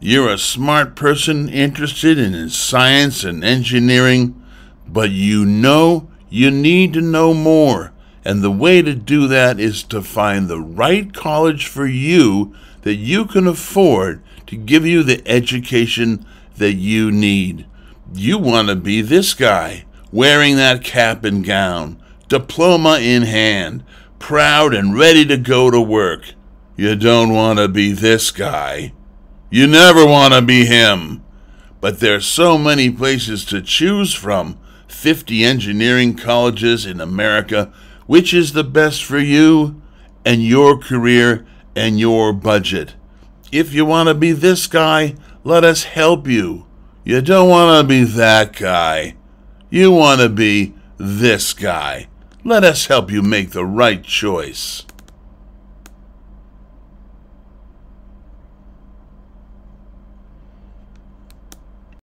You're a smart person interested in science and engineering, but you know you need to know more. And the way to do that is to find the right college for you that you can afford to give you the education that you need. You want to be this guy, wearing that cap and gown, diploma in hand, proud and ready to go to work. You don't want to be this guy. You never want to be him. But there's so many places to choose from. 50 engineering colleges in America. Which is the best for you and your career and your budget? If you want to be this guy, let us help you. You don't want to be that guy. You want to be this guy. Let us help you make the right choice.